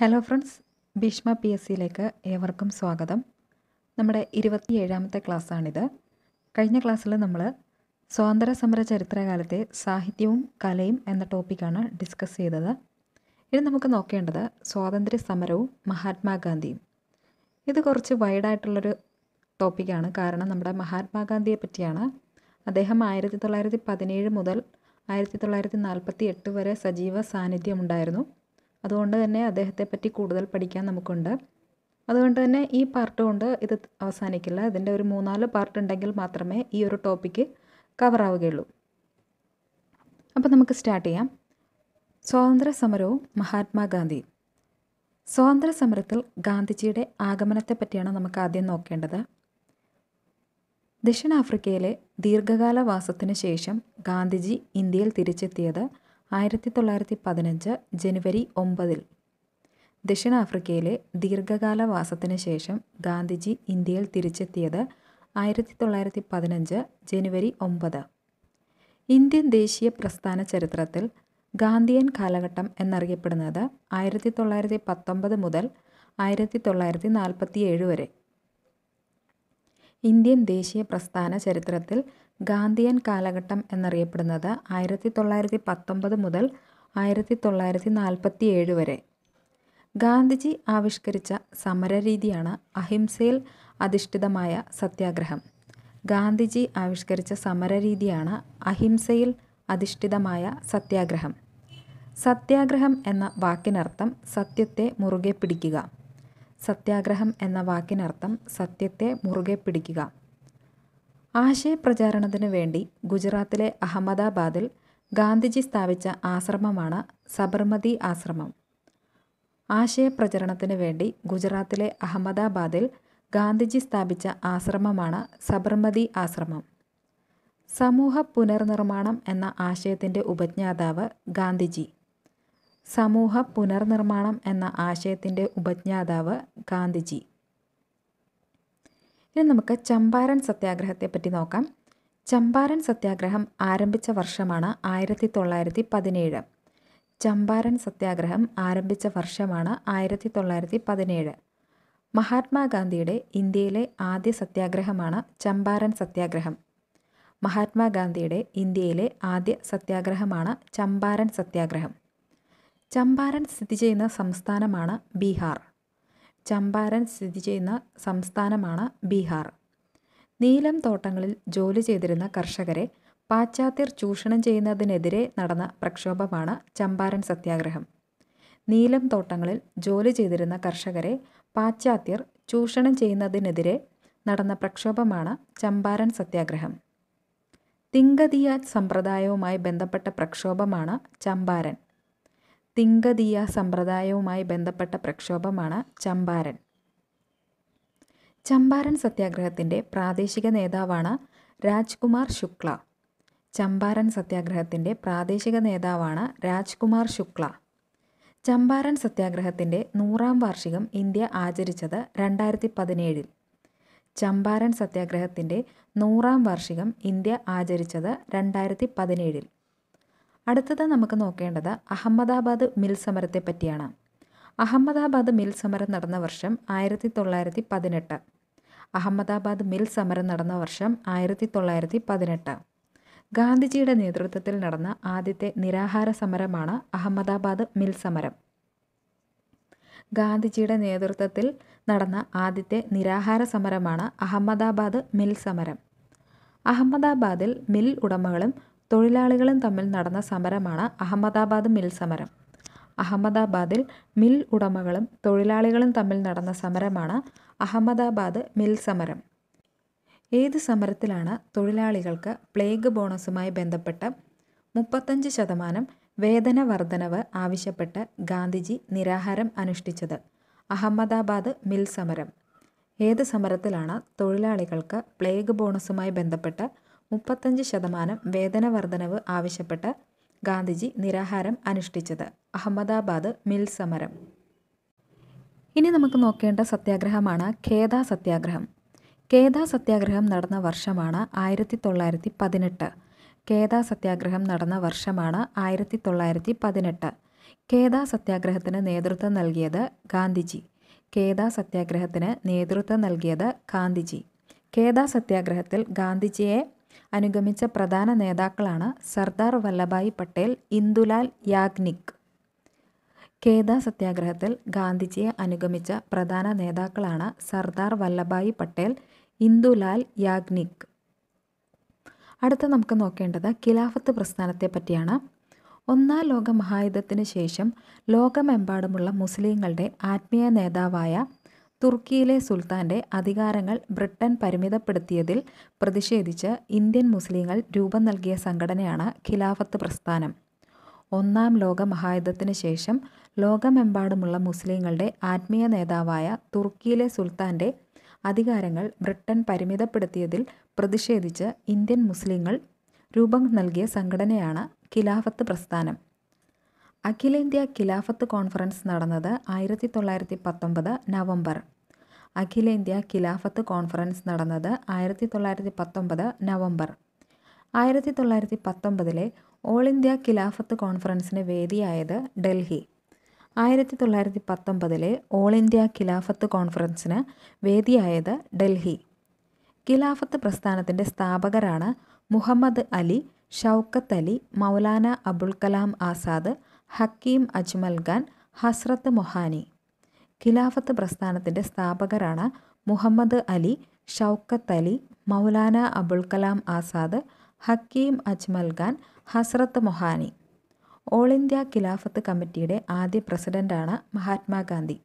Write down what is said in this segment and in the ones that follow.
Hello friends Bhishma P എസ് സിയിലേക്ക് ഏവർക്കും സ്വാഗതം നമ്മുടെ ഏഴാമത്തെ ക്ലാസ്സാണിത് കഴിഞ്ഞ ക്ലാസ്സിൽ നമ്മൾ സ്വാതന്ത്ര്യ സമര ചരിത്രകാലത്തെ സാഹിത്യവും കലയും എന്ന ടോപ്പിക്കാണ് ഡിസ്കസ് ചെയ്തത് ഇനി നമുക്ക് നോക്കേണ്ടത് സ്വാതന്ത്ര്യ സമരവും മഹാത്മാഗാന്ധിയും ഇത് കുറച്ച് വൈഡായിട്ടുള്ളൊരു ടോപ്പിക്കാണ് കാരണം നമ്മുടെ മഹാത്മാഗാന്ധിയെ പറ്റിയാണ് അദ്ദേഹം ആയിരത്തി തൊള്ളായിരത്തി പതിനേഴ് മുതൽ ആയിരത്തി തൊള്ളായിരത്തി നാൽപ്പത്തി എട്ട് വരെ സജീവ സാന്നിധ്യമുണ്ടായിരുന്നു അതുകൊണ്ട് തന്നെ അദ്ദേഹത്തെപ്പറ്റി കൂടുതൽ പഠിക്കാൻ നമുക്കുണ്ട് അതുകൊണ്ട് തന്നെ ഈ പാർട്ട് കൊണ്ട് ഇത് അവസാനിക്കില്ല ഇതിൻ്റെ ഒരു മൂന്നാല് പാർട്ട് ഉണ്ടെങ്കിൽ മാത്രമേ ഈ ഒരു ടോപ്പിക്ക് കവർ ആവുകയുള്ളൂ അപ്പോൾ നമുക്ക് സ്റ്റാർട്ട് ചെയ്യാം സ്വാതന്ത്ര്യ സമരവും മഹാത്മാഗാന്ധി സ്വാതന്ത്ര്യ സമരത്തിൽ ഗാന്ധിജിയുടെ ആഗമനത്തെ പറ്റിയാണ് നമുക്ക് ആദ്യം നോക്കേണ്ടത് ദക്ഷിണാഫ്രിക്കയിലെ ദീർഘകാല വാസത്തിന് ശേഷം ഗാന്ധിജി ഇന്ത്യയിൽ തിരിച്ചെത്തിയത് ആയിരത്തി തൊള്ളായിരത്തി പതിനഞ്ച് ജനുവരി ഒമ്പതിൽ ദക്ഷിണാഫ്രിക്കയിലെ ദീർഘകാല വാസത്തിന് ശേഷം ഗാന്ധിജി ഇന്ത്യയിൽ തിരിച്ചെത്തിയത് ആയിരത്തി തൊള്ളായിരത്തി പതിനഞ്ച് ജനുവരി ഒമ്പത് ഇന്ത്യൻ ദേശീയ പ്രസ്ഥാന ചരിത്രത്തിൽ ഗാന്ധിയൻ കാലഘട്ടം എന്നറിയപ്പെടുന്നത് ആയിരത്തി തൊള്ളായിരത്തി പത്തൊമ്പത് മുതൽ ആയിരത്തി തൊള്ളായിരത്തി നാൽപ്പത്തി ഏഴ് വരെ ഇന്ത്യൻ ദേശീയ പ്രസ്ഥാന ചരിത്രത്തിൽ ഗാന്ധിയൻ കാലഘട്ടം എന്നറിയപ്പെടുന്നത് ആയിരത്തി തൊള്ളായിരത്തി പത്തൊമ്പത് മുതൽ ആയിരത്തി തൊള്ളായിരത്തി നാൽപ്പത്തി ഏഴ് വരെ ഗാന്ധിജി ആവിഷ്കരിച്ച സമരരീതിയാണ് അഹിംസയിൽ അധിഷ്ഠിതമായ സത്യാഗ്രഹം ഗാന്ധിജി ആവിഷ്കരിച്ച സമരരീതിയാണ് അഹിംസയിൽ അധിഷ്ഠിതമായ സത്യാഗ്രഹം സത്യാഗ്രഹം എന്ന വാക്കിനർത്ഥം സത്യത്തെ മുറുകെ പിടിക്കുക സത്യാഗ്രഹം എന്ന വാക്കിനർത്ഥം സത്യത്തെ മുറുകെ പിടിക്കുക ആശയപ്രചാരണത്തിന് വേണ്ടി ഗുജറാത്തിലെ അഹമ്മദാബാദിൽ ഗാന്ധിജി സ്ഥാപിച്ച ആശ്രമമാണ് സബർമതി ആശ്രമം ആശയപ്രചരണത്തിന് വേണ്ടി ഗുജറാത്തിലെ അഹമ്മദാബാദിൽ ഗാന്ധിജി സ്ഥാപിച്ച ആശ്രമമാണ് സബർമതി ആശ്രമം സമൂഹ പുനർനിർമ്മാണം എന്ന ആശയത്തിൻ്റെ ഉപജ്ഞാതാവ് ഗാന്ധിജി സമൂഹ പുനർനിർമ്മാണം എന്ന ആശയത്തിൻ്റെ ഉപജ്ഞാതാവ് ഗാന്ധിജി ഇനി നമുക്ക് ചമ്പാരൻ പറ്റി നോക്കാം ചമ്പാരൻ സത്യാഗ്രഹം ആരംഭിച്ച വർഷമാണ് ആയിരത്തി തൊള്ളായിരത്തി പതിനേഴ് ചമ്പാരൻ സത്യാഗ്രഹം ആരംഭിച്ച വർഷമാണ് ആയിരത്തി തൊള്ളായിരത്തി പതിനേഴ് മഹാത്മാഗാന്ധിയുടെ ഇന്ത്യയിലെ ആദ്യ സത്യാഗ്രഹമാണ് ചമ്പാരൻ സത്യാഗ്രഹം മഹാത്മാഗാന്ധിയുടെ ഇന്ത്യയിലെ ആദ്യ സത്യാഗ്രഹമാണ് ചമ്പാരൻ സത്യാഗ്രഹം ചമ്പാരൻ സ്ഥിതി ചെയ്യുന്ന സംസ്ഥാനമാണ് ബീഹാർ ചമ്പാരൻ സ്ഥിതി ചെയ്യുന്ന സംസ്ഥാനമാണ് ബീഹാർ നീലം തോട്ടങ്ങളിൽ ജോലി ചെയ്തിരുന്ന കർഷകരെ പാശ്ചാത്യർ ചൂഷണം ചെയ്യുന്നതിനെതിരെ നടന്ന പ്രക്ഷോഭമാണ് ചമ്പാരൻ സത്യാഗ്രഹം നീലം തോട്ടങ്ങളിൽ ജോലി ചെയ്തിരുന്ന കർഷകരെ പാശ്ചാത്യർ ചൂഷണം ചെയ്യുന്നതിനെതിരെ നടന്ന പ്രക്ഷോഭമാണ് ചമ്പാരൻ സത്യാഗ്രഹം തിങ്കതിയ സമ്പ്രദായവുമായി ബന്ധപ്പെട്ട പ്രക്ഷോഭമാണ് ചമ്പാരൻ തിങ്കതീയ സമ്പ്രദായവുമായി ബന്ധപ്പെട്ട പ്രക്ഷോഭമാണ് ചമ്പാരൻ ചമ്പാരൻ സത്യാഗ്രഹത്തിൻ്റെ പ്രാദേശിക നേതാവാണ് രാജ്കുമാർ ശുക്ല ചമ്പാരൻ സത്യാഗ്രഹത്തിൻ്റെ പ്രാദേശിക നേതാവാണ് രാജ്കുമാർ ശുക്ല ചമ്പാരൻ സത്യാഗ്രഹത്തിൻ്റെ നൂറാം വാർഷികം ഇന്ത്യ ആചരിച്ചത് രണ്ടായിരത്തി പതിനേഴിൽ ചമ്പാരൻ സത്യാഗ്രഹത്തിൻ്റെ നൂറാം വാർഷികം ഇന്ത്യ ആചരിച്ചത് രണ്ടായിരത്തി പതിനേഴിൽ അടുത്തത് നമുക്ക് നോക്കേണ്ടത് അഹമ്മദാബാദ് മിൽ സമരത്തെ പറ്റിയാണ് അഹമ്മദാബാദ് മിൽ സമരം നടന്ന വർഷം ആയിരത്തി തൊള്ളായിരത്തി പതിനെട്ട് അഹമ്മദാബാദ് മിൽ സമരം നടന്ന വർഷം ആയിരത്തി തൊള്ളായിരത്തി പതിനെട്ട് ഗാന്ധിജിയുടെ നേതൃത്വത്തിൽ നടന്ന ആദ്യത്തെ നിരാഹാര സമരമാണ് അഹമ്മദാബാദ് മിൽ സമരം ഗാന്ധിജിയുടെ നേതൃത്വത്തിൽ നടന്ന ആദ്യത്തെ നിരാഹാര സമരമാണ് അഹമ്മദാബാദ് മിൽ സമരം അഹമ്മദാബാദിൽ മിൽ ഉടമകളും തൊഴിലാളികളും തമ്മിൽ നടന്ന സമരമാണ് അഹമ്മദാബാദ് മിൽ സമരം അഹമ്മദാബാദിൽ മിൽ ഉടമകളും തൊഴിലാളികളും തമ്മിൽ നടന്ന സമരമാണ് അഹമ്മദാബാദ് മിൽ സമരം ഏത് സമരത്തിലാണ് തൊഴിലാളികൾക്ക് പ്ലേഗ് ബോണസുമായി ബന്ധപ്പെട്ട് മുപ്പത്തഞ്ച് ശതമാനം വേതന വർധനവ് ആവശ്യപ്പെട്ട് ഗാന്ധിജി നിരാഹാരം അനുഷ്ഠിച്ചത് അഹമ്മദാബാദ് മിൽ സമരം ഏത് സമരത്തിലാണ് തൊഴിലാളികൾക്ക് പ്ലേഗ് ബോണസുമായി ബന്ധപ്പെട്ട് മുപ്പത്തഞ്ച് ശതമാനം വേതന വർധനവ് ആവശ്യപ്പെട്ട് ഗാന്ധിജി നിരാഹാരം അനുഷ്ഠിച്ചത് അഹമ്മദാബാദ് മിൽ സമരം ഇനി നമുക്ക് നോക്കേണ്ട സത്യാഗ്രഹമാണ് ഖേദ സത്യാഗ്രഹം ഖേദ സത്യാഗ്രഹം നടന്ന വർഷമാണ് ആയിരത്തി തൊള്ളായിരത്തി പതിനെട്ട് ഖേദ സത്യാഗ്രഹം നടന്ന വർഷമാണ് ആയിരത്തി തൊള്ളായിരത്തി പതിനെട്ട് ഖേദ സത്യാഗ്രഹത്തിന് നേതൃത്വം നൽകിയത് ഗാന്ധിജി ഖേദ സത്യാഗ്രഹത്തിന് നേതൃത്വം നൽകിയത് ഗാന്ധിജി ഖേദ സത്യാഗ്രഹത്തിൽ ഗാന്ധിജിയെ അനുഗമിച്ച പ്രധാന നേതാക്കളാണ് സർദാർ വല്ലഭായി പട്ടേൽ ഇന്ദുലാൽ യാഗ്നിക് കേദ സത്യാഗ്രഹത്തിൽ ഗാന്ധിജിയെ അനുഗമിച്ച പ്രധാന നേതാക്കളാണ് സർദാർ വല്ലഭായി പട്ടേൽ ഇന്ദുലാൽ യാഗ്നിക് അടുത്ത നമുക്ക് നോക്കേണ്ടത് ഖിലാഫത്ത് പ്രസ്ഥാനത്തെ പറ്റിയാണ് ഒന്നാം ലോക മഹായുദ്ധത്തിന് ശേഷം ലോകമെമ്പാടുമുള്ള മുസ്ലിങ്ങളുടെ ആത്മീയ നേതാവായ തുർക്കിയിലെ സുൽത്താൻ്റെ അധികാരങ്ങൾ ബ്രിട്ടൻ പരിമിതപ്പെടുത്തിയതിൽ പ്രതിഷേധിച്ച് ഇന്ത്യൻ മുസ്ലിങ്ങൾ രൂപം നൽകിയ സംഘടനയാണ് ഖിലാഫത്ത് പ്രസ്ഥാനം ഒന്നാം ലോക മഹായുദ്ധത്തിന് ശേഷം ലോകമെമ്പാടുമുള്ള മുസ്ലിങ്ങളുടെ ആത്മീയ നേതാവായ തുർക്കിയിലെ സുൽത്താൻ്റെ അധികാരങ്ങൾ ബ്രിട്ടൻ പരിമിതപ്പെടുത്തിയതിൽ പ്രതിഷേധിച്ച് ഇന്ത്യൻ മുസ്ലിങ്ങൾ രൂപം നൽകിയ സംഘടനയാണ് ഖിലാഫത്ത് പ്രസ്ഥാനം അഖിലേന്ത്യാ ഖിലാഫത്ത് കോൺഫറൻസ് നടന്നത് ആയിരത്തി തൊള്ളായിരത്തി പത്തൊമ്പത് നവംബർ അഖിലേന്ത്യാ ഖിലാഫത്ത് കോൺഫറൻസ് നടന്നത് ആയിരത്തി തൊള്ളായിരത്തി പത്തൊമ്പത് നവംബർ ആയിരത്തി തൊള്ളായിരത്തി പത്തൊമ്പതിലെ ഓൾ ഇന്ത്യ ഖിലാഫത്ത് കോൺഫറൻസിന് വേദിയായത് ഡൽഹി ആയിരത്തി തൊള്ളായിരത്തി പത്തൊമ്പതിലെ ഓൾ ഇന്ത്യ ഖിലാഫത്ത് കോൺഫറൻസിന് വേദിയായത് ഡൽഹി ഖിലാഫത്ത് പ്രസ്ഥാനത്തിൻ്റെ സ്ഥാപകരാണ് മുഹമ്മദ് അലി ഷൗക്കത്ത് അലി മൗലാന അബുൽ കലാം ആസാദ് ഹക്കീം അജ്മൽ ഖാൻ ഹസ്രത്ത് മൊഹാനി ഖിലാഫത്ത് പ്രസ്ഥാനത്തിൻ്റെ സ്ഥാപകരാണ് മുഹമ്മദ് അലി ഷൗക്കത്ത് അലി മൗലാന അബുൽ കലാം ആസാദ് ഹക്കീം അജ്മൽ ഖാൻ ഹസ്രത്ത് മൊഹാനി ഓൾ ഇന്ത്യ ഖിലാഫത്ത് കമ്മിറ്റിയുടെ ആദ്യ പ്രസിഡൻ്റാണ് മഹാത്മാഗാന്ധി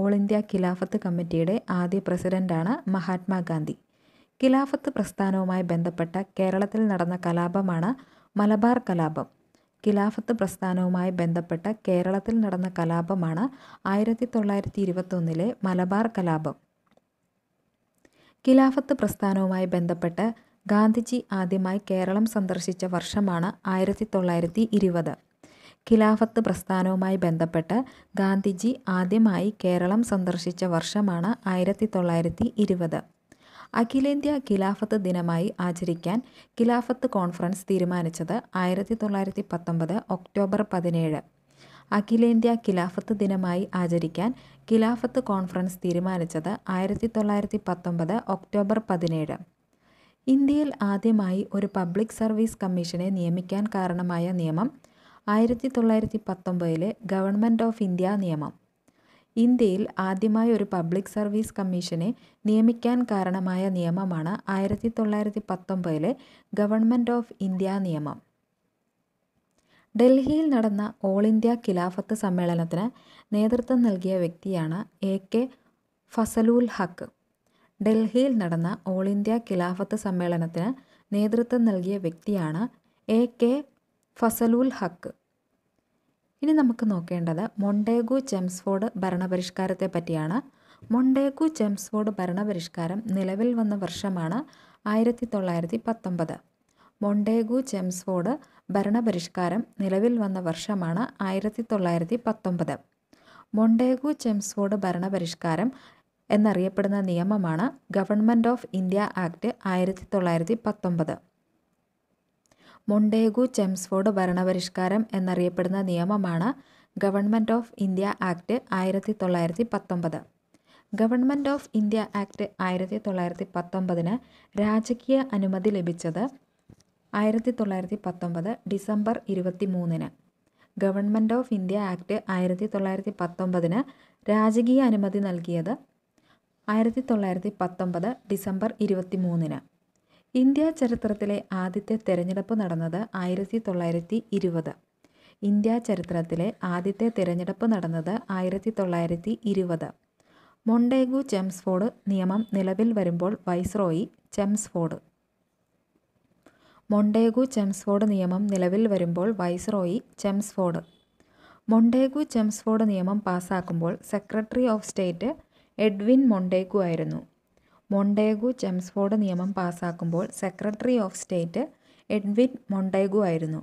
ഓൾ ഇന്ത്യ ഖിലാഫത്ത് കമ്മിറ്റിയുടെ ആദ്യ പ്രസിഡൻ്റാണ് മഹാത്മാഗാന്ധി ഖിലാഫത്ത് പ്രസ്ഥാനവുമായി ബന്ധപ്പെട്ട കേരളത്തിൽ നടന്ന കലാപമാണ് മലബാർ കലാപം ഖിലാഫത്ത് പ്രസ്ഥാനവുമായി ബന്ധപ്പെട്ട കേരളത്തിൽ നടന്ന കലാപമാണ് ആയിരത്തി തൊള്ളായിരത്തി ഇരുപത്തൊന്നിലെ മലബാർ കലാപം ഖിലാഫത്ത് പ്രസ്ഥാനവുമായി ബന്ധപ്പെട്ട് ഗാന്ധിജി ആദ്യമായി കേരളം സന്ദർശിച്ച വർഷമാണ് ആയിരത്തി തൊള്ളായിരത്തി ഇരുപത് ഖിലാഫത്ത് പ്രസ്ഥാനവുമായി ബന്ധപ്പെട്ട് ഗാന്ധിജി ആദ്യമായി കേരളം സന്ദർശിച്ച വർഷമാണ് ആയിരത്തി തൊള്ളായിരത്തി ഇരുപത് അഖിലേന്ത്യാ ഖിലാഫത്ത് ദിനമായി ആചരിക്കാൻ ഖിലാഫത്ത് കോൺഫറൻസ് തീരുമാനിച്ചത് ആയിരത്തി തൊള്ളായിരത്തി പത്തൊമ്പത് ഒക്ടോബർ പതിനേഴ് അഖിലേന്ത്യാ ഖിലാഫത്ത് ദിനമായി ആചരിക്കാൻ ഖിലാഫത്ത് കോൺഫറൻസ് തീരുമാനിച്ചത് ആയിരത്തി തൊള്ളായിരത്തി പത്തൊമ്പത് ഒക്ടോബർ പതിനേഴ് ഇന്ത്യയിൽ ആദ്യമായി ഒരു പബ്ലിക് സർവീസ് കമ്മീഷനെ നിയമിക്കാൻ കാരണമായ നിയമം ആയിരത്തി തൊള്ളായിരത്തി പത്തൊമ്പതിലെ ഗവൺമെൻറ് ഓഫ് ഇന്ത്യ നിയമം ഇന്ത്യയിൽ ആദ്യമായി ഒരു പബ്ലിക് സർവീസ് കമ്മീഷനെ നിയമിക്കാൻ കാരണമായ നിയമമാണ് ആയിരത്തി തൊള്ളായിരത്തി പത്തൊമ്പതിലെ ഗവൺമെൻറ് ഓഫ് ഇന്ത്യ നിയമം ഡൽഹിയിൽ നടന്ന ഓൾ ഇന്ത്യ ഖിലാഫത്ത് സമ്മേളനത്തിന് നേതൃത്വം നൽകിയ വ്യക്തിയാണ് എ കെ ഫസലുൽ ഹക്ക് ഡൽഹിയിൽ നടന്ന ഓൾ ഇന്ത്യ ഖിലാഫത്ത് സമ്മേളനത്തിന് നേതൃത്വം നൽകിയ വ്യക്തിയാണ് എ കെ ഫസലുൽ ഹക്ക് ഇനി നമുക്ക് നോക്കേണ്ടത് മൊണ്ടേഗു ചെംസ്ഫോർഡ് ഭരണപരിഷ്കാരത്തെ പറ്റിയാണ് മൊണ്ടേഗു ചെംസ്ഫോർഡ് ഭരണപരിഷ്കാരം നിലവിൽ വന്ന വർഷമാണ് ആയിരത്തി തൊള്ളായിരത്തി പത്തൊമ്പത് മൊണ്ടേഗു ചെംസ്ഫോർഡ് ഭരണപരിഷ്കാരം നിലവിൽ വന്ന വർഷമാണ് ആയിരത്തി തൊള്ളായിരത്തി പത്തൊമ്പത് മൊണ്ടേഗു ചെംസ്ഫോർഡ് ഭരണപരിഷ്കാരം എന്നറിയപ്പെടുന്ന നിയമമാണ് ഗവൺമെൻറ് ഓഫ് ഇന്ത്യ ആക്ട് ആയിരത്തി തൊള്ളായിരത്തി പത്തൊമ്പത് മൊണ്ടേഗു ചെംസ്ഫോർഡ് ഭരണപരിഷ്കാരം എന്നറിയപ്പെടുന്ന നിയമമാണ് ഗവൺമെൻറ് ഓഫ് ഇന്ത്യ ആക്ട് ആയിരത്തി തൊള്ളായിരത്തി പത്തൊമ്പത് ഗവൺമെൻറ് ഓഫ് ഇന്ത്യ ആക്ട് ആയിരത്തി തൊള്ളായിരത്തി പത്തൊമ്പതിന് രാജകീയ അനുമതി ലഭിച്ചത് ആയിരത്തി തൊള്ളായിരത്തി പത്തൊമ്പത് ഡിസംബർ ഇരുപത്തി മൂന്നിന് ഗവൺമെൻറ് ഓഫ് ഇന്ത്യ ആക്ട് ആയിരത്തി തൊള്ളായിരത്തി പത്തൊമ്പതിന് രാജകീയ അനുമതി നൽകിയത് ആയിരത്തി തൊള്ളായിരത്തി പത്തൊമ്പത് ഡിസംബർ ഇരുപത്തി മൂന്നിന് ഇന്ത്യ ചരിത്രത്തിലെ ആദ്യത്തെ തിരഞ്ഞെടുപ്പ് നടന്നത് ആയിരത്തി തൊള്ളായിരത്തി ഇരുപത് ഇന്ത്യ ചരിത്രത്തിലെ ആദ്യത്തെ തിരഞ്ഞെടുപ്പ് നടന്നത് ആയിരത്തി തൊള്ളായിരത്തി ഇരുപത് മൊണ്ടേഗു ചെംസ്ഫോർഡ് നിയമം നിലവിൽ വരുമ്പോൾ വൈസ്രോയി ചെംസ്ഫോർഡ് മൊണ്ടേഗു ചെംസ്ഫോർഡ് നിയമം നിലവിൽ വരുമ്പോൾ വൈസ്രോയി ചെംസ്ഫോർഡ് മൊണ്ടേഗു ചെംസ്ഫോർഡ് നിയമം പാസാക്കുമ്പോൾ secretary of state Edwin Montagu ആയിരുന്നു മൊണ്ടേഗു ചെംസ്ഫോർഡ് നിയമം പാസാക്കുമ്പോൾ secretary of state Edwin Montagu ആയിരുന്നു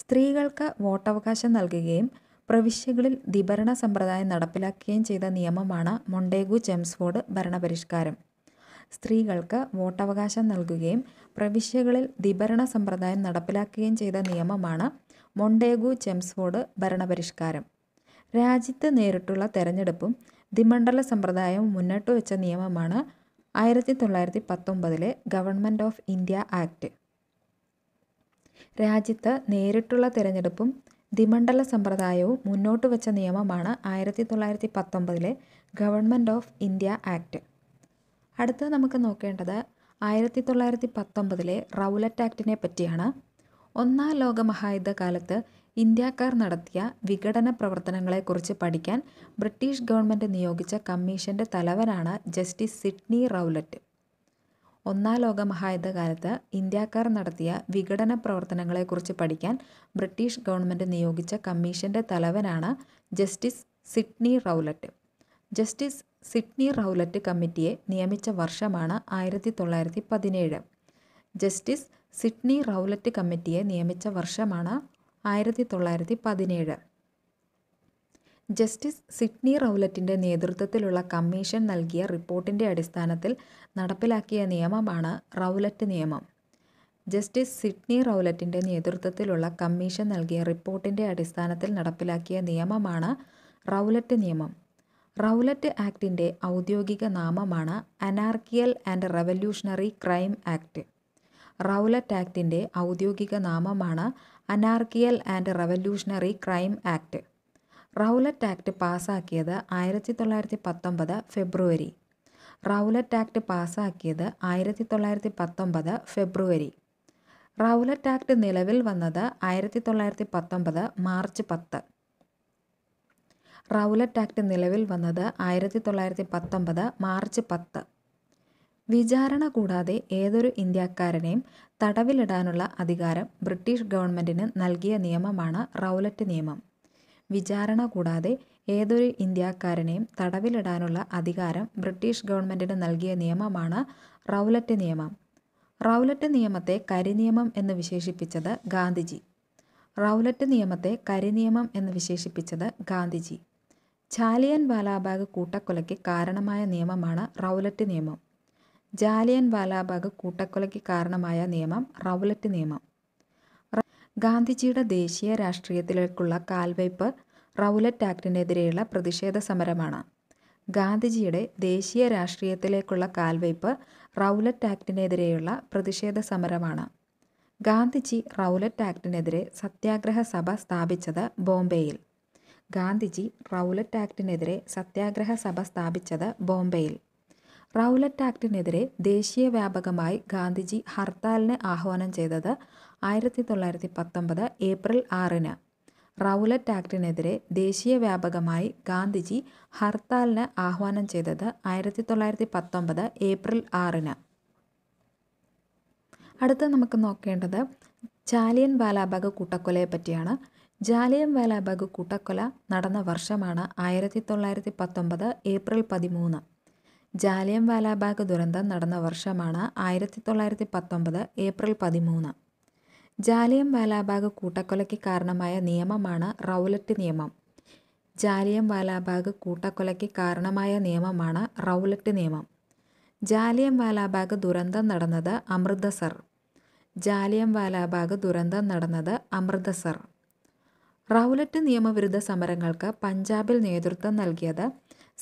സ്ത്രീകൾക്ക് വോട്ടവകാശം നൽകുകയും പ്രവിശ്യകളിൽ ദ്വിഭരണ സമ്പ്രദായം നടപ്പിലാക്കുകയും ചെയ്ത നിയമമാണ് മൊണ്ടേഗു ചെംസ്ഫോർഡ് ഭരണപരിഷ്കാരം സ്ത്രീകൾക്ക് വോട്ടവകാശം നൽകുകയും പ്രവിശ്യകളിൽ ദ്വിഭരണ സമ്പ്രദായം നടപ്പിലാക്കുകയും ചെയ്ത നിയമമാണ് മൊണ്ടേഗു ചെംസ്ഫോർഡ് ഭരണപരിഷ്കാരം രാജ്യത്ത് നേരിട്ടുള്ള തെരഞ്ഞെടുപ്പും ദ്വിമണ്ഡല സമ്പ്രദായവും മുന്നോട്ട് വെച്ച നിയമമാണ് ആയിരത്തി തൊള്ളായിരത്തി പത്തൊമ്പതിലെ ഗവൺമെൻറ് ഓഫ് ഇന്ത്യ ആക്ട് രാജ്യത്ത് നേരിട്ടുള്ള തിരഞ്ഞെടുപ്പും ദിമണ്ഡല സമ്പ്രദായവും മുന്നോട്ട് വച്ച നിയമമാണ് ആയിരത്തി തൊള്ളായിരത്തി പത്തൊമ്പതിലെ ഗവൺമെൻറ് ഓഫ് ഇന്ത്യ ആക്ട് അടുത്തത് നമുക്ക് നോക്കേണ്ടത് ആയിരത്തി തൊള്ളായിരത്തി പത്തൊമ്പതിലെ റൗലറ്റ് ആക്ടിനെ പറ്റിയാണ് ഒന്നാം ലോക മഹായുദ്ധ ഇന്ത്യക്കാർ നടത്തിയ വിഘടന പ്രവർത്തനങ്ങളെക്കുറിച്ച് പഠിക്കാൻ ബ്രിട്ടീഷ് ഗവൺമെൻറ് നിയോഗിച്ച കമ്മീഷൻ്റെ തലവനാണ് ജസ്റ്റിസ് സിഡ്നി റൗലറ്റ് ഒന്നാം ലോക മഹായുദ്ധകാലത്ത് ഇന്ത്യക്കാർ നടത്തിയ വിഘടന പ്രവർത്തനങ്ങളെക്കുറിച്ച് പഠിക്കാൻ ബ്രിട്ടീഷ് ഗവൺമെൻറ് നിയോഗിച്ച കമ്മീഷൻ്റെ തലവനാണ് justice Sidney Rowlatt justice Sidney Rowlatt കമ്മിറ്റിയെ നിയമിച്ച വർഷമാണ് ആയിരത്തി തൊള്ളായിരത്തി പതിനേഴ് ജസ്റ്റിസ് സിഡ്നി റൗലറ്റ് കമ്മിറ്റിയെ നിയമിച്ച വർഷമാണ് ആയിരത്തി തൊള്ളായിരത്തി പതിനേഴ് ജസ്റ്റിസ് സിഡ്നി റൗലറ്റിൻ്റെ നേതൃത്വത്തിലുള്ള കമ്മീഷൻ നൽകിയ റിപ്പോർട്ടിൻ്റെ അടിസ്ഥാനത്തിൽ നടപ്പിലാക്കിയ നിയമമാണ് റൗലറ്റ് നിയമം ജസ്റ്റിസ് സിഡ്നി റൗലറ്റിൻ്റെ നേതൃത്വത്തിലുള്ള കമ്മീഷൻ നൽകിയ റിപ്പോർട്ടിൻ്റെ അടിസ്ഥാനത്തിൽ നടപ്പിലാക്കിയ നിയമമാണ് റൗലറ്റ് നിയമം റൗലറ്റ് ആക്ടിൻ്റെ ഔദ്യോഗിക നാമമാണ് anarchical and revolutionary crime act Rowlatt ആക്ടിൻ്റെ ഔദ്യോഗിക നാമമാണ് anarchical and revolutionary crime act Rowlatt act പാസ്സാക്കിയത് ആയിരത്തി തൊള്ളായിരത്തി പത്തൊമ്പത് ഫെബ്രുവരി റൗലറ്റ് ആക്ട് പാസ്സാക്കിയത് ആയിരത്തി തൊള്ളായിരത്തി പത്തൊമ്പത് ഫെബ്രുവരി റൗലറ്റ് ആക്ട് നിലവിൽ വന്നത് ആയിരത്തി തൊള്ളായിരത്തി പത്തൊമ്പത് മാർച്ച് പത്ത് റൗലറ്റ് ആക്ട് നിലവിൽ വന്നത് ആയിരത്തി തൊള്ളായിരത്തി പത്തൊമ്പത് മാർച്ച് പത്ത് വിചാരണ കൂടാതെ ഏതൊരു ഇന്ത്യക്കാരനെയും തടവിലിടാനുള്ള അധികാരം ബ്രിട്ടീഷ് ഗവൺമെന്റിന് നൽകിയ നിയമമാണ് റൗലറ്റ് നിയമം. വിചാരണ കൂടാതെ ഏതൊരു ഇന്ത്യക്കാരനെയും തടവിലിടാനുള്ള അധികാരം ബ്രിട്ടീഷ് ഗവൺമെന്റിന് നൽകിയ നിയമമാണ് റൗലറ്റ് നിയമം. റൗലറ്റ് നിയമത്തെ കരിനിയമം എന്ന് വിശേഷിപ്പിച്ചത് ഗാന്ധിജി. റൗലറ്റ് നിയമത്തെ കരിനിയമം എന്ന് വിശേഷിപ്പിച്ചത് ഗാന്ധിജി. ചാലിയൻ വാലാബാഗ് കൂട്ടക്കൊലയ്ക്ക് കാരണമായ നിയമമാണ് റൗലറ്റ് നിയമം. ജാലിയൻ വാലാബാഗ് കൂട്ടക്കൊലയ്ക്ക് കാരണമായ നിയമം റൗലറ്റ് നിയമം ഗാന്ധിജിയുടെ ദേശീയ രാഷ്ട്രീയത്തിലേക്കുള്ള കാൽവയ്പ് റൗലറ്റ് ആക്ടിനെതിരെയുള്ള പ്രതിഷേധ സമരമാണ് ഗാന്ധിജിയുടെ ദേശീയ രാഷ്ട്രീയത്തിലേക്കുള്ള കാൽവയ്പ് റൗലറ്റ് ആക്ടിനെതിരെയുള്ള പ്രതിഷേധ സമരമാണ് ഗാന്ധിജി റൗലറ്റ് ആക്ടിനെതിരെ സത്യാഗ്രഹ സഭ സ്ഥാപിച്ചത് ബോംബെയിൽ ഗാന്ധിജി റൗലറ്റ് ആക്ടിനെതിരെ സത്യാഗ്രഹ സഭ സ്ഥാപിച്ചത് ബോംബെയിൽ റൗലറ്റ് ആക്ടിനെതിരെ ദേശീയ വ്യാപകമായി ഗാന്ധിജി ഹർത്താലിന് ആഹ്വാനം ചെയ്തത് ആയിരത്തി തൊള്ളായിരത്തി പത്തൊമ്പത് ഏപ്രിൽ ആറിന് റൗലറ്റ് ആക്ടിനെതിരെ ദേശീയ വ്യാപകമായി ഗാന്ധിജി ഹർത്താലിന് ആഹ്വാനം ചെയ്തത് ആയിരത്തി തൊള്ളായിരത്തി പത്തൊമ്പത് ഏപ്രിൽ ആറിന് അടുത്ത നമുക്ക് നോക്കേണ്ടത് ജാലിയൻ വാലാബാഗ് കൂട്ടക്കൊലയെ പറ്റിയാണ് ജാലിയൻ വാലാബാഗ് കൂട്ടക്കൊല നടന്ന വർഷമാണ് ആയിരത്തി തൊള്ളായിരത്തി പത്തൊമ്പത് ഏപ്രിൽ പതിമൂന്ന് ജാലിയം വാലാബാഗ് ദുരന്തം നടന്ന വർഷമാണ് ആയിരത്തി തൊള്ളായിരത്തി പത്തൊമ്പത് ഏപ്രിൽ പതിമൂന്ന് ജാലിയം വാലാബാഗ് കൂട്ടക്കൊലയ്ക്ക് കാരണമായ നിയമമാണ് റൗലറ്റ് നിയമം ജാലിയം വാലാബാഗ് കൂട്ടക്കൊലയ്ക്ക് കാരണമായ നിയമമാണ് റൗലറ്റ് നിയമം ജാലിയം വാലാബാഗ് ദുരന്തം നടന്നത് അമൃതസർ ജാലിയം വാലാബാഗ് ദുരന്തം നടന്നത് അമൃതസർ റൗലറ്റ് നിയമവിരുദ്ധ സമരങ്ങൾക്ക് പഞ്ചാബിൽ നേതൃത്വം നൽകിയത്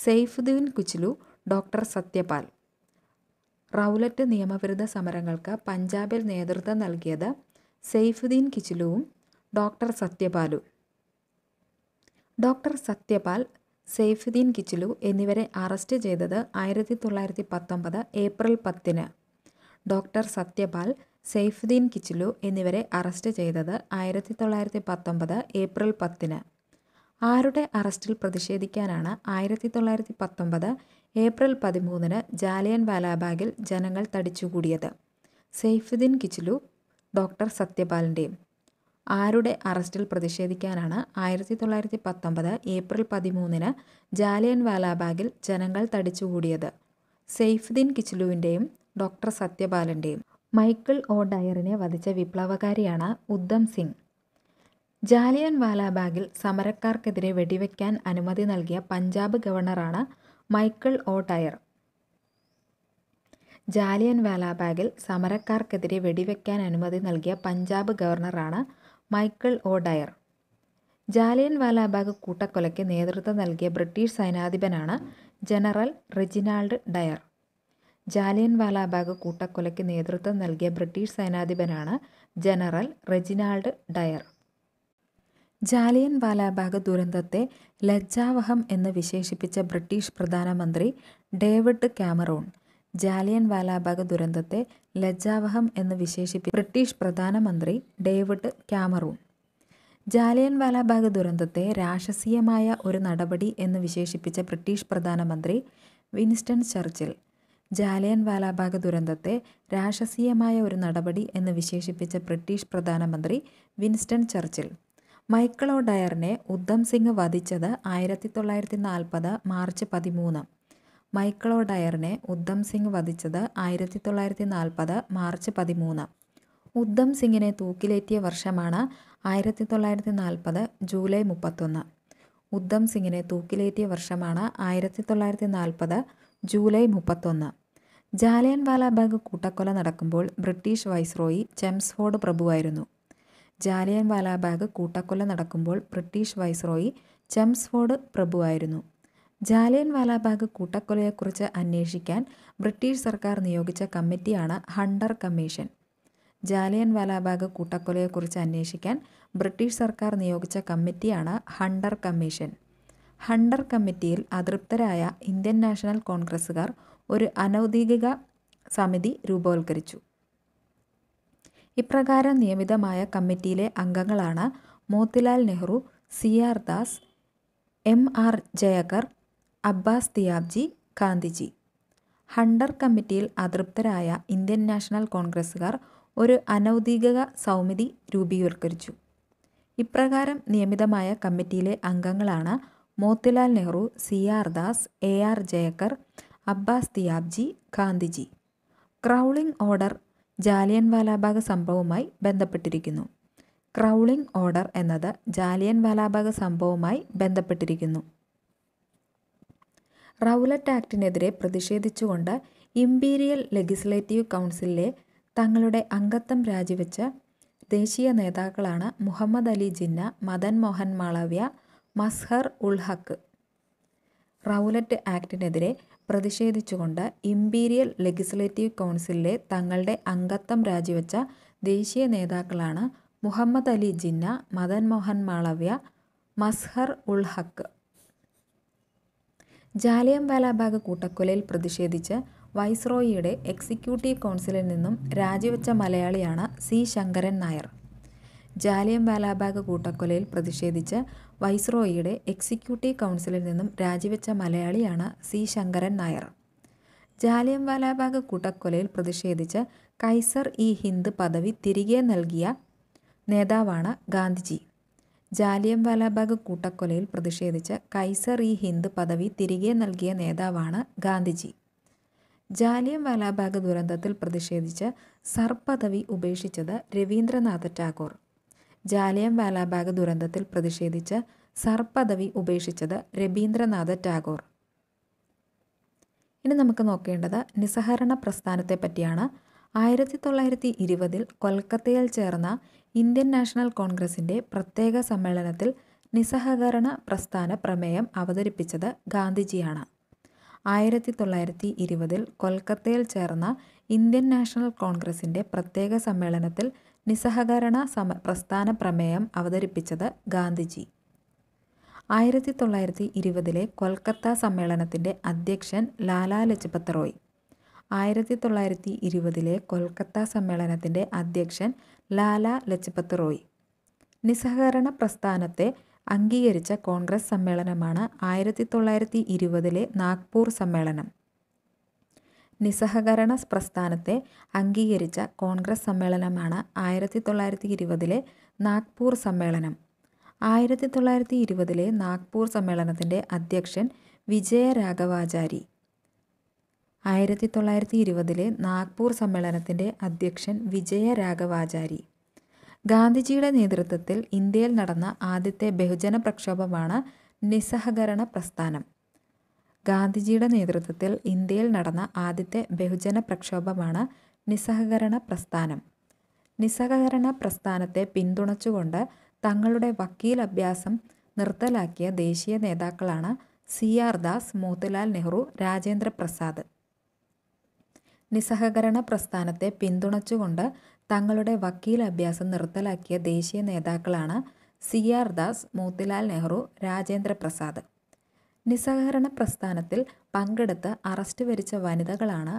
സെയ്ഫുദ്ദീൻ കുച്ചിലു ഡോക്ടർ സത്യപാൽ റൗലറ്റ് നിയമവിരുദ്ധ സമരങ്ങൾക്ക് പഞ്ചാബിൽ നേതൃത്വം നൽകിയത് സെയ്ഫുദ്ദീൻ കിച്ചിലുവും ഡോക്ടർ സത്യപാലും ഡോക്ടർ സത്യപാൽ സെയ്ഫുദ്ദീൻ കിച്ചിലു എന്നിവരെ അറസ്റ്റ് ചെയ്തത് ആയിരത്തി തൊള്ളായിരത്തി പത്തൊമ്പത് ഏപ്രിൽ പത്തിന് ഡോക്ടർ സത്യപാൽ സെയ്ഫുദ്ദീൻ കിച്ചിലു എന്നിവരെ അറസ്റ്റ് ചെയ്തത് ആയിരത്തി തൊള്ളായിരത്തി പത്തൊമ്പത് ഏപ്രിൽ പത്തിന് ആരുടെ അറസ്റ്റിൽ പ്രതിഷേധിക്കാനാണ് ആയിരത്തി തൊള്ളായിരത്തി പത്തൊമ്പത് ഏപ്രിൽ പതിമൂന്നിന് ജാലിയൻ വാലാബാഗിൽ ജനങ്ങൾ തടിച്ചുകൂടിയത് സെയ്ഫുദ്ദീൻ കിച്ചിലു ഡോക്ടർ സത്യപാലിൻ്റെയും ആരുടെ അറസ്റ്റിൽ പ്രതിഷേധിക്കാനാണ് ആയിരത്തി തൊള്ളായിരത്തി പത്തൊമ്പത് ഏപ്രിൽ പതിമൂന്നിന് ജാലിയൻ വാലാബാഗിൽ ജനങ്ങൾ തടിച്ചുകൂടിയത് സെയ്ഫുദ്ദീൻ കിച്ചിലുവിൻ്റെയും ഡോക്ടർ സത്യപാലിൻ്റെയും മൈക്കിൾ ഒ ഡയറിനെ വധിച്ച വിപ്ലവകാരിയാണ് ഉദ്ധം സിംഗ് ജാലിയൻ വാലാബാഗിൽ സമരക്കാർക്കെതിരെ വെടിവെക്കാൻ അനുമതി നൽകിയ പഞ്ചാബ് ഗവർണറാണ് മൈക്കിൾ ഒ ടയർ ജാലിയൻ വാലാബാഗിൽ സമരക്കാർക്കെതിരെ വെടിവെക്കാൻ അനുമതി നൽകിയ പഞ്ചാബ് ഗവർണറാണ് Michael O Dwyer Jallian Walabagh കൂട്ടക്കൊലയ്ക്ക് നേതൃത്വം നൽകിയ ബ്രിട്ടീഷ് സൈനാധിപനാണ് general Reginald Dyer Jallian Walabagh കൂട്ടക്കൊലയ്ക്ക് നേതൃത്വം നൽകിയ ബ്രിട്ടീഷ് സൈനാധിപനാണ് general Reginald Dyer Jallian Walabagh ദുരന്തത്തെ ലജ്ജാവഹം എന്ന് വിശേഷിപ്പിച്ച ബ്രിട്ടീഷ് പ്രധാനമന്ത്രി ഡേവിഡ് കാമറൂൺ ജാലിയൻ വാലാബാഗ് ദുരന്തത്തെ ലജ്ജാവഹം എന്ന് വിശേഷിപ്പിച്ച ബ്രിട്ടീഷ് പ്രധാനമന്ത്രി ഡേവിഡ് കാമറൂൺ ജാലിയൻ വാലാബാഗ് ദുരന്തത്തെ രാക്ഷസീയമായ ഒരു നടപടി എന്ന് വിശേഷിപ്പിച്ച ബ്രിട്ടീഷ് പ്രധാനമന്ത്രി വിൻസ്റ്റൺ ചർച്ചിൽ ജാലിയൻ വാലാബാഗ് ദുരന്തത്തെ രാക്ഷസീയമായ ഒരു നടപടി എന്ന് വിശേഷിപ്പിച്ച ബ്രിട്ടീഷ് പ്രധാനമന്ത്രി വിൻസ്റ്റൺ ചർച്ചിൽ മൈക്കിൾ ഡയറിനെ ഉദ്ധം സിംഗ് വധിച്ചത് ആയിരത്തി തൊള്ളായിരത്തി നാൽപ്പത് മാർച്ച് പതിമൂന്ന് മൈക്കിൾ ഡയറിനെ ഉദ്ധം സിംഗ് വധിച്ചത് ആയിരത്തി തൊള്ളായിരത്തി നാൽപ്പത് മാർച്ച് പതിമൂന്ന് ഉദ്ധം സിംഗിനെ തൂക്കിലേറ്റിയ വർഷമാണ് ആയിരത്തി തൊള്ളായിരത്തി നാൽപ്പത് ജൂലൈ മുപ്പത്തൊന്ന് ഉദ്ധം സിംഗിനെ തൂക്കിലേറ്റിയ വർഷമാണ് ആയിരത്തി തൊള്ളായിരത്തി നാൽപ്പത് ജൂലൈ മുപ്പത്തൊന്ന് ജാലിയൻ വാലാബാഗ് കൂട്ടക്കൊല നടക്കുമ്പോൾ ബ്രിട്ടീഷ് വൈസ്രോയി ചെംസ്ഫോർഡ് പ്രഭുവായിരുന്നു ജാലിയൻ വാലാബാഗ് കൂട്ടക്കൊല നടക്കുമ്പോൾ ബ്രിട്ടീഷ് വൈസ്രോയി ചെംസ്ഫോർഡ് പ്രഭുവായിരുന്നു ജാലിയൻ വാലാബാഗ് കൂട്ടക്കൊലയെക്കുറിച്ച് അന്വേഷിക്കാൻ ബ്രിട്ടീഷ് സർക്കാർ നിയോഗിച്ച കമ്മിറ്റിയാണ് ഹണ്ടർ കമ്മീഷൻ ജാലിയൻ വാലാബാഗ് കൂട്ടക്കൊലയെക്കുറിച്ച് അന്വേഷിക്കാൻ ബ്രിട്ടീഷ് സർക്കാർ നിയോഗിച്ച കമ്മിറ്റിയാണ് ഹണ്ടർ കമ്മീഷൻ ഹണ്ടർ കമ്മിറ്റിയിൽ അതൃപ്തരായ ഇന്ത്യൻ നാഷണൽ കോൺഗ്രസ്സുകാർ ഒരു അനൗദ്യോഗിക സമിതി രൂപവൽക്കരിച്ചു ഇപ്രകാരം നിയമിതമായ കമ്മിറ്റിയിലെ അംഗങ്ങളാണ് Motilal Nehru C R Das M R Jayakar Abbas Tyabji Gandhiji Hunter കമ്മിറ്റിയിൽ അതൃപ്തരായ ഇന്ത്യൻ നാഷണൽ കോൺഗ്രസ്സുകാർ ഒരു അനൗദ്യോഗിക സൗമിതി രൂപീകരിച്ചു ഇപ്രകാരം നിയമിതമായ കമ്മിറ്റിയിലെ അംഗങ്ങളാണ് Motilal Nehru C R Das A R Jayakar Abbas Tyabji Gandhiji crawling order Jallian Walabagh സംഭവവുമായി ബന്ധപ്പെട്ടിരിക്കുന്നു ക്രൗളിംഗ് ഓർഡർ എന്നത് ജാലിയൻ വാലാബാഗ് സംഭവവുമായി ബന്ധപ്പെട്ടിരിക്കുന്നു റൗലറ്റ് ആക്ടിനെതിരെ പ്രതിഷേധിച്ചുകൊണ്ട് ഇംപീരിയൽ ലെജിസ്ലേറ്റീവ് കൗൺസിലിലെ തങ്ങളുടെ അംഗത്വം രാജിവെച്ച ദേശീയ നേതാക്കളാണ് മുഹമ്മദ് അലി ജിന്ന മദൻ മോഹൻ മാളവ്യ മസ്ഹർ ഉൾഹക്ക് റൗലറ്റ് ആക്ടിനെതിരെ പ്രതിഷേധിച്ചുകൊണ്ട് ഇംപീരിയൽ ലെജിസ്ലേറ്റീവ് കൗൺസിലിലെ തങ്ങളുടെ അംഗത്വം രാജിവെച്ച ദേശീയ നേതാക്കളാണ് മുഹമ്മദ് അലി ജിന്ന മദൻ മോഹൻ മാളവ്യ മസ്ഹർ ഉൾ ഹക്ക് ജാലിയം വാലാബാഗ് കൂട്ടക്കൊലയിൽ പ്രതിഷേധിച്ച് വൈസ്രോയിയുടെ എക്സിക്യൂട്ടീവ് കൗൺസിലിൽ നിന്നും രാജിവെച്ച മലയാളിയാണ് സി ശങ്കരൻ നായർ ജാലിയം വാലാബാഗ് കൂട്ടക്കൊലയിൽ പ്രതിഷേധിച്ച് വൈസ്രോയിയുടെ എക്സിക്യൂട്ടീവ് കൗൺസിലിൽ നിന്നും രാജിവെച്ച മലയാളിയാണ് സി ശങ്കരൻ നായർ ജാലിയൻവാലാബാഗ് കൂട്ടക്കൊലയിൽ പ്രതിഷേധിച്ച് കൈസർ ഇ ഹിന്ദ് പദവി തിരികെ നൽകിയ നേതാവാണ് ഗാന്ധിജി ജാലിയൻവാലാബാഗ് കൂട്ടക്കൊലയിൽ പ്രതിഷേധിച്ച് കൈസർ ഇ ഹിന്ദ് പദവി തിരികെ നൽകിയ നേതാവാണ് ഗാന്ധിജി ജാലിയൻവാലാബാഗ് ദുരന്തത്തിൽ പ്രതിഷേധിച്ച് സർ പദവി ഉപേക്ഷിച്ചത് രവീന്ദ്രനാഥ ടാഗോർ ജാലിയം വാലാബാഗ് ദുരന്തത്തിൽ പ്രതിഷേധിച്ച് സർപദവി ഉപേക്ഷിച്ചത് രവീന്ദ്രനാഥ ടാഗോർ ഇനി നമുക്ക് നോക്കേണ്ടത് നിസ്സഹരണ പ്രസ്ഥാനത്തെ പറ്റിയാണ് ആയിരത്തി തൊള്ളായിരത്തി ഇരുപതിൽ കൊൽക്കത്തയിൽ ചേർന്ന ഇന്ത്യൻ നാഷണൽ കോൺഗ്രസിൻ്റെ പ്രത്യേക സമ്മേളനത്തിൽ നിസ്സഹകരണ പ്രസ്ഥാന പ്രമേയം അവതരിപ്പിച്ചത് ഗാന്ധിജിയാണ് ആയിരത്തി തൊള്ളായിരത്തി ഇരുപതിൽ കൊൽക്കത്തയിൽ ചേർന്ന ഇന്ത്യൻ നാഷണൽ കോൺഗ്രസിൻ്റെ പ്രത്യേക സമ്മേളനത്തിൽ നിസ്സഹകരണ സമ പ്രസ്ഥാന പ്രമേയം അവതരിപ്പിച്ചത് ഗാന്ധിജി ആയിരത്തി തൊള്ളായിരത്തി ഇരുപതിലെ കൊൽക്കത്ത സമ്മേളനത്തിൻ്റെ അധ്യക്ഷൻ ലാലാ ലജ്പത് റോയ് ആയിരത്തി തൊള്ളായിരത്തി ഇരുപതിലെ കൊൽക്കത്ത സമ്മേളനത്തിൻ്റെ അധ്യക്ഷൻ ലാലാ ലജ്പത് റോയ് നിസ്സഹകരണ പ്രസ്ഥാനത്തെ അംഗീകരിച്ച കോൺഗ്രസ് സമ്മേളനമാണ് ആയിരത്തി തൊള്ളായിരത്തി ഇരുപതിലെ നാഗ്പൂർ സമ്മേളനം നിസ്സഹകരണ പ്രസ്ഥാനത്തെ അംഗീകരിച്ച കോൺഗ്രസ് സമ്മേളനമാണ് ആയിരത്തി തൊള്ളായിരത്തി ഇരുപതിലെ നാഗ്പൂർ സമ്മേളനം ആയിരത്തി തൊള്ളായിരത്തി ഇരുപതിലെ നാഗ്പൂർ സമ്മേളനത്തിൻ്റെ അധ്യക്ഷൻ വിജയ രാഘവാചാരി ആയിരത്തി തൊള്ളായിരത്തി ഇരുപതിലെ നാഗ്പൂർ സമ്മേളനത്തിൻ്റെ അധ്യക്ഷൻ വിജയ രാഘവാചാരി ഗാന്ധിജിയുടെ നേതൃത്വത്തിൽ ഇന്ത്യയിൽ നടന്ന ആദ്യത്തെ ബഹുജന പ്രക്ഷോഭമാണ് നിസ്സഹകരണ പ്രസ്ഥാനം ഗാന്ധിജിയുടെ നേതൃത്വത്തിൽ ഇന്ത്യയിൽ നടന്ന ആദ്യത്തെ ബഹുജന പ്രക്ഷോഭമാണ് നിസ്സഹകരണ പ്രസ്ഥാനം നിസ്സഹകരണ പ്രസ്ഥാനത്തെ പിന്തുണച്ചുകൊണ്ട് തങ്ങളുടെ വക്കീൽ അഭ്യാസം നിർത്തലാക്കിയ ദേശീയ നേതാക്കളാണ് സി ആർ ദാസ് മോത്തിലാൽ നെഹ്റു രാജേന്ദ്ര പ്രസാദ് നിസ്സഹകരണ പ്രസ്ഥാനത്തെ പിന്തുണച്ചുകൊണ്ട് തങ്ങളുടെ വക്കീൽ അഭ്യാസം നിർത്തലാക്കിയ ദേശീയ നേതാക്കളാണ് സി ആർ ദാസ് മോത്തിലാൽ നെഹ്റു രാജേന്ദ്ര പ്രസാദ് നിസ്സഹകരണ പ്രസ്ഥാനത്തിൽ പങ്കെടുത്ത് അറസ്റ്റ് വരിച്ച വനിതകളാണ്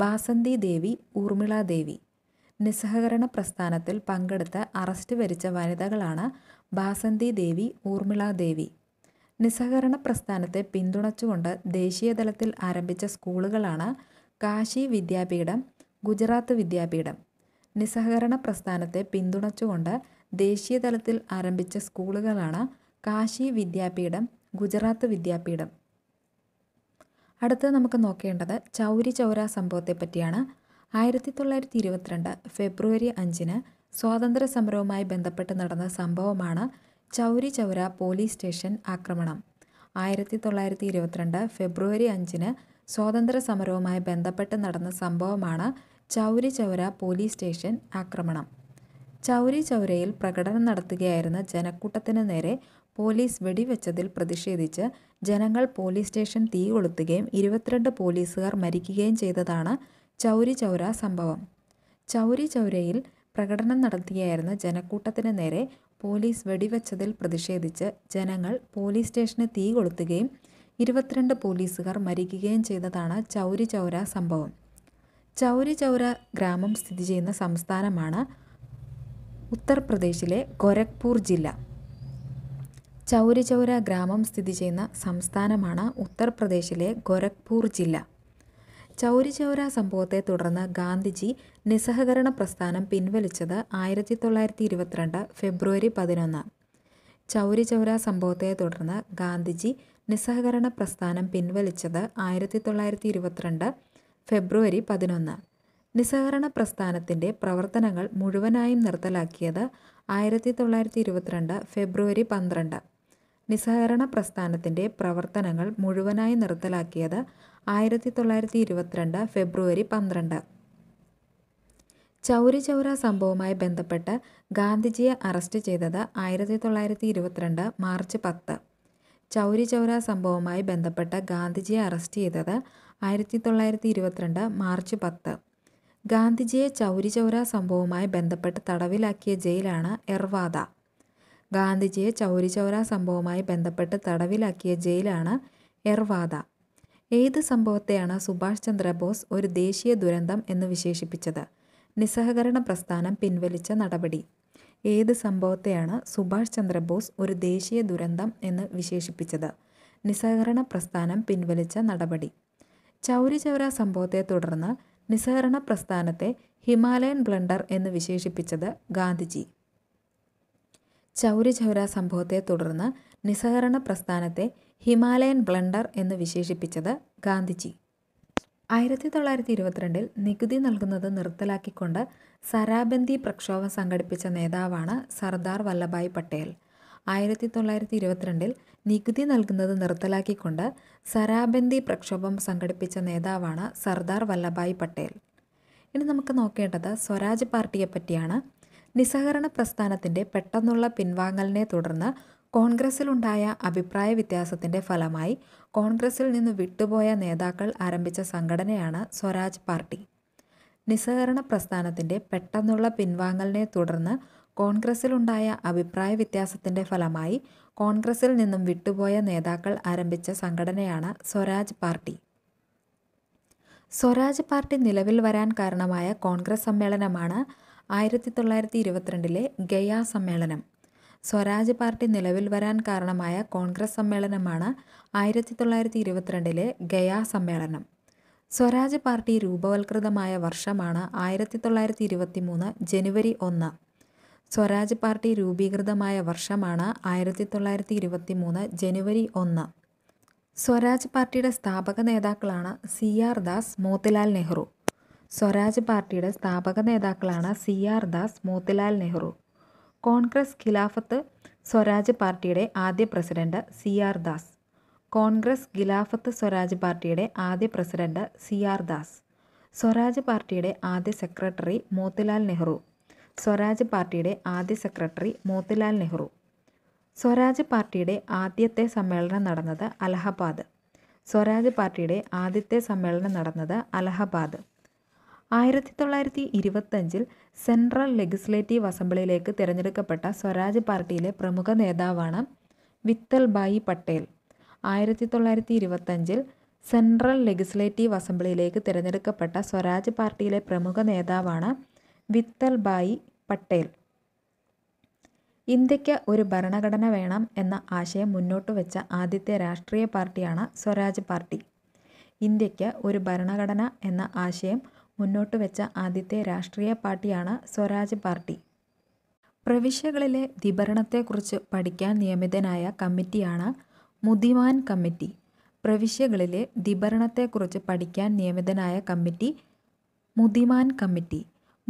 ബാസന്തി ദേവി ഊർമിള ദേവി നിസ്സഹകരണ പ്രസ്ഥാനത്തിൽ പങ്കെടുത്ത് അറസ്റ്റ് വരിച്ച വനിതകളാണ് ബാസന്തി ദേവി ഊർമിള ദേവി നിസ്സഹകരണ പ്രസ്ഥാനത്തെ പിന്തുണച്ചുകൊണ്ട് ദേശീയതലത്തിൽ ആരംഭിച്ച സ്കൂളുകളാണ് കാശി വിദ്യാപീഠം ഗുജറാത്ത് വിദ്യാപീഠം നിസ്സഹകരണ പ്രസ്ഥാനത്തെ പിന്തുണച്ചുകൊണ്ട് ദേശീയതലത്തിൽ ആരംഭിച്ച സ്കൂളുകളാണ് കാശി വിദ്യാപീഠം ഗുജറാത്ത് വിദ്യാപീഠം അടുത്തത് നമുക്ക് നോക്കേണ്ടത് ചൗരി ചൗര സംഭവത്തെ പറ്റിയാണ് ആയിരത്തി തൊള്ളായിരത്തി ഇരുപത്തിരണ്ട് ഫെബ്രുവരി അഞ്ചിന് സ്വാതന്ത്ര്യ സമരവുമായി ബന്ധപ്പെട്ട് നടന്ന സംഭവമാണ് ചൗരി ചൗര പോലീസ് സ്റ്റേഷൻ ആക്രമണം ആയിരത്തി തൊള്ളായിരത്തി ഇരുപത്തിരണ്ട് ഫെബ്രുവരി അഞ്ചിന് സ്വാതന്ത്ര്യ സമരവുമായി ബന്ധപ്പെട്ട് നടന്ന സംഭവമാണ് ചൗരി ചൗര പോലീസ് സ്റ്റേഷൻ ആക്രമണം ചൗരി ചൗരയിൽ പ്രകടനം നടത്തുകയായിരുന്ന ജനക്കൂട്ടത്തിന് നേരെ പോലീസ് വെടിവെച്ചതിൽ പ്രതിഷേധിച്ച് ജനങ്ങൾ പോലീസ് സ്റ്റേഷൻ തീ കൊളുത്തുകയും ഇരുപത്തിരണ്ട് പോലീസുകാർ മരിക്കുകയും ചെയ്തതാണ് ചൗരി ചൗര സംഭവം ചൗരി ചൗരയിൽ പ്രകടനം നടത്തിയായിരുന്ന ജനക്കൂട്ടത്തിന് നേരെ പോലീസ് വെടിവെച്ചതിൽ പ്രതിഷേധിച്ച് ജനങ്ങൾ പോലീസ് സ്റ്റേഷന് തീ കൊളുത്തുകയും ഇരുപത്തിരണ്ട് പോലീസുകാർ മരിക്കുകയും ചെയ്തതാണ് ചൗരി ചൗര സംഭവം ചൗരി ചൗര ഗ്രാമം സ്ഥിതി ചെയ്യുന്ന സംസ്ഥാനമാണ് ഉത്തർപ്രദേശിലെ ഗോരഖ്പൂർ ജില്ല ചൗരി ചൗര ഗ്രാമം സ്ഥിതി ചെയ്യുന്ന സംസ്ഥാനമാണ് ഉത്തർപ്രദേശിലെ ഗോരഖ്പൂർ ജില്ല ചൗരി ചൗര സംഭവത്തെ തുടർന്ന് ഗാന്ധിജി നിസ്സഹകരണ പ്രസ്ഥാനം പിൻവലിച്ചത് ആയിരത്തി തൊള്ളായിരത്തി ഇരുപത്തിരണ്ട് ഫെബ്രുവരി പതിനൊന്ന് ചൗരി ചൗര സംഭവത്തെ തുടർന്ന് ഗാന്ധിജി നിസ്സഹകരണ പ്രസ്ഥാനം പിൻവലിച്ചത് ആയിരത്തി തൊള്ളായിരത്തി ഇരുപത്തിരണ്ട് ഫെബ്രുവരി പതിനൊന്ന് നിസ്സഹകരണ പ്രസ്ഥാനത്തിൻ്റെ പ്രവർത്തനങ്ങൾ മുഴുവനായും നിർത്തലാക്കിയത് ആയിരത്തി തൊള്ളായിരത്തി ഇരുപത്തിരണ്ട് ഫെബ്രുവരി പന്ത്രണ്ട് നിസ്സഹകരണ പ്രസ്ഥാനത്തിൻ്റെ പ്രവർത്തനങ്ങൾ മുഴുവനായി നിർത്തലാക്കിയത് ആയിരത്തി തൊള്ളായിരത്തി ഇരുപത്തിരണ്ട് ഫെബ്രുവരി പന്ത്രണ്ട് ചൗരി ചൗര സംഭവവുമായി ബന്ധപ്പെട്ട് ഗാന്ധിജിയെ അറസ്റ്റ് ചെയ്തത് ആയിരത്തി തൊള്ളായിരത്തി ഇരുപത്തിരണ്ട് മാർച്ച് പത്ത് ചൗരി ചൗര സംഭവവുമായി ബന്ധപ്പെട്ട് ഗാന്ധിജിയെ അറസ്റ്റ് ചെയ്തത് ആയിരത്തി തൊള്ളായിരത്തി ഇരുപത്തിരണ്ട് മാർച്ച് പത്ത് ഗാന്ധിജിയെ ചൗരി ചൗര സംഭവവുമായി ബന്ധപ്പെട്ട് തടവിലാക്കിയ ജയിലാണ് എർവാദ ഗാന്ധിജിയെ ചൗരി ചൗര സംഭവവുമായി ബന്ധപ്പെട്ട് തടവിലാക്കിയ ജയിലാണ് എർവാദ ഏത് സംഭവത്തെയാണ് സുഭാഷ് ചന്ദ്രബോസ് ഒരു ദേശീയ ദുരന്തം എന്ന് വിശേഷിപ്പിച്ചത് നിസ്സഹകരണ പ്രസ്ഥാനം പിൻവലിച്ച നടപടി ഏത് സംഭവത്തെയാണ് സുഭാഷ് ചന്ദ്രബോസ് ഒരു ദേശീയ ദുരന്തം എന്ന് വിശേഷിപ്പിച്ചത് നിസ്സഹകരണ പ്രസ്ഥാനം പിൻവലിച്ച നടപടി ചൗരി ചൗര സംഭവത്തെ തുടർന്ന് നിസ്സഹകരണ പ്രസ്ഥാനത്തെ ഹിമാലയൻ ബ്ലണ്ടർ എന്ന് വിശേഷിപ്പിച്ചത് ഗാന്ധിജി ചൗരി ചൗര സംഭവത്തെ തുടർന്ന് നിസ്സഹകരണ പ്രസ്ഥാനത്തെ ഹിമാലയൻ ബ്ലണ്ടർ എന്ന് വിശേഷിപ്പിച്ചത് ഗാന്ധിജി ആയിരത്തി തൊള്ളായിരത്തി ഇരുപത്തിരണ്ടിൽ നികുതി നൽകുന്നത് നിർത്തലാക്കിക്കൊണ്ട് സരാബന്ദി പ്രക്ഷോഭം സംഘടിപ്പിച്ച നേതാവാണ് സർദാർ വല്ലഭായ് പട്ടേൽ ആയിരത്തി തൊള്ളായിരത്തി ഇരുപത്തിരണ്ടിൽ നികുതി നൽകുന്നത് നിർത്തലാക്കിക്കൊണ്ട് സരാബന്ദി പ്രക്ഷോഭം സംഘടിപ്പിച്ച നേതാവാണ് സർദാർ വല്ലഭായ് പട്ടേൽ ഇനി നമുക്ക് നോക്കേണ്ടത് സ്വരാജ് പാർട്ടിയെ പറ്റിയാണ് നിസ്സഹകരണ പ്രസ്ഥാനത്തിൻ്റെ പെട്ടെന്നുള്ള പിൻവാങ്ങലിനെ തുടർന്ന് കോൺഗ്രസിലുണ്ടായ അഭിപ്രായ വ്യത്യാസത്തിൻ്റെ ഫലമായി കോൺഗ്രസിൽ നിന്ന് വിട്ടുപോയ നേതാക്കൾ ആരംഭിച്ച സംഘടനയാണ് സ്വരാജ് പാർട്ടി നിസ്സഹകരണ പ്രസ്ഥാനത്തിൻ്റെ പെട്ടെന്നുള്ള പിൻവാങ്ങലിനെ തുടർന്ന് കോൺഗ്രസിലുണ്ടായ അഭിപ്രായ വ്യത്യാസത്തിൻ്റെ ഫലമായി കോൺഗ്രസിൽ നിന്നും വിട്ടുപോയ നേതാക്കൾ ആരംഭിച്ച സംഘടനയാണ് സ്വരാജ് പാർട്ടി സ്വരാജ് പാർട്ടി നിലവിൽ വരാൻ കാരണമായ കോൺഗ്രസ് സമ്മേളനമാണ് ആയിരത്തി തൊള്ളായിരത്തി ഇരുപത്തിരണ്ടിലെ ഗയ സമ്മേളനം സ്വരാജ് പാർട്ടി നിലവിൽ വരാൻ കാരണമായ കോൺഗ്രസ് സമ്മേളനമാണ് ആയിരത്തി തൊള്ളായിരത്തി ഇരുപത്തിരണ്ടിലെ ഗയ സമ്മേളനം സ്വരാജ് പാർട്ടി രൂപവൽകൃതമായ വർഷമാണ് ആയിരത്തി തൊള്ളായിരത്തി ഇരുപത്തി മൂന്ന് ജനുവരി ഒന്ന് സ്വരാജ് പാർട്ടി രൂപീകൃതമായ വർഷമാണ് ആയിരത്തി തൊള്ളായിരത്തി ഇരുപത്തി മൂന്ന് ജനുവരി ഒന്ന് സ്വരാജ് പാർട്ടിയുടെ സ്ഥാപക നേതാക്കളാണ് സി ആർ ദാസ് മോത്തിലാൽ നെഹ്റു സ്വരാജ് പാർട്ടിയുടെ സ്ഥാപക നേതാക്കളാണ് സി ആർ ദാസ് മോത്തിലാൽ നെഹ്റു കോൺഗ്രസ് ഖിലാഫത്ത് സ്വരാജ് പാർട്ടിയുടെ ആദ്യ president C R Das Congress Khilafat Swaraj പാർട്ടിയുടെ ആദ്യ president C R Das Swaraj പാർട്ടിയുടെ ആദ്യ സെക്രട്ടറി മോത്തിലാൽ നെഹ്റു സ്വരാജ് പാർട്ടിയുടെ ആദ്യ സെക്രട്ടറി മോത്തിലാൽ നെഹ്റു സ്വരാജ് പാർട്ടിയുടെ ആദ്യത്തെ സമ്മേളനം നടന്നത് അലഹബാദ് സ്വരാജ് പാർട്ടിയുടെ ആദ്യത്തെ സമ്മേളനം നടന്നത് അലഹബാദ് ആയിരത്തി തൊള്ളായിരത്തി ഇരുപത്തഞ്ചിൽ സെൻട്രൽ ലെgiസ്ലേറ്റീവ് അസംബ്ലിയിലേക്ക് തിരഞ്ഞെടുക്കപ്പെട്ട സ്വരാജ് പാർട്ടിയിലെ പ്രമുഖ നേതാവാണ് വിത്തൽഭായി പട്ടേൽ ആയിരത്തി തൊള്ളായിരത്തി ഇരുപത്തഞ്ചിൽ സെൻട്രൽ ലെgiസ്ലേറ്റീവ് അസംബ്ലിയിലേക്ക് തിരഞ്ഞെടുക്കപ്പെട്ട സ്വരാജ് പാർട്ടിയിലെ പ്രമുഖ നേതാവാണ് വിത്തൽഭായി പട്ടേൽ ഇന്ത്യക്ക് ഒരു ഭരണഘടന വേണം എന്ന ആശയം മുന്നോട്ട് വെച്ച ആദ്യത്തെ രാഷ്ട്രീയ പാർട്ടിയാണ് സ്വരാജ് പാർട്ടി ഇന്ത്യക്ക് ഒരു ഭരണഘടന എന്ന ആശയം മുന്നോട്ട് വെച്ച ആദ്യത്തെ രാഷ്ട്രീയ പാർട്ടിയാണ് സ്വരാജ് പാർട്ടി പ്രവിശ്യകളിലെ ധിഭരണത്തെക്കുറിച്ച് പഠിക്കാൻ നിയമിതനായ കമ്മിറ്റിയാണ് മുതിമാൻ കമ്മിറ്റി പ്രവിശ്യകളിലെ ധിഭരണത്തെക്കുറിച്ച് പഠിക്കാൻ നിയമിതനായ കമ്മിറ്റി മുതിമാൻ കമ്മിറ്റി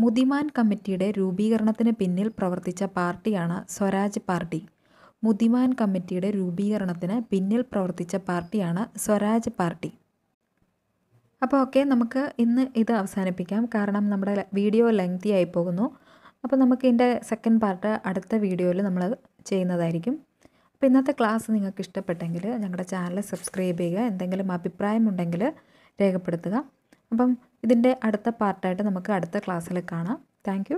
മുതിമാൻ കമ്മിറ്റിയുടെ രൂപീകരണത്തിന് പിന്നിൽ പ്രവർത്തിച്ച പാർട്ടിയാണ് സ്വരാജ് പാർട്ടി മുതിമാൻ കമ്മിറ്റിയുടെ രൂപീകരണത്തിന് പിന്നിൽ പ്രവർത്തിച്ച പാർട്ടിയാണ് സ്വരാജ് പാർട്ടി അപ്പോൾ ഓക്കെ നമുക്ക് ഇന്ന് ഇത് അവസാനിപ്പിക്കാം കാരണം നമ്മുടെ വീഡിയോ ലെങ്തി ആയി പോകുന്നു അപ്പോൾ നമുക്ക് ഇതിൻ്റെ സെക്കൻഡ് പാർട്ട് അടുത്ത വീഡിയോയിൽ നമ്മൾ ചെയ്യുന്നതായിരിക്കും അപ്പോൾ ഇന്നത്തെ ക്ലാസ് നിങ്ങൾക്ക് ഇഷ്ടപ്പെട്ടെങ്കിൽ ഞങ്ങളുടെ ചാനൽ സബ്സ്ക്രൈബ് ചെയ്യുക എന്തെങ്കിലും അഭിപ്രായമുണ്ടെങ്കിൽ രേഖപ്പെടുത്തുക അപ്പം ഇതിൻ്റെ അടുത്ത പാർട്ടായിട്ട് നമുക്ക് അടുത്ത ക്ലാസ്സിൽ കാണാം താങ്ക്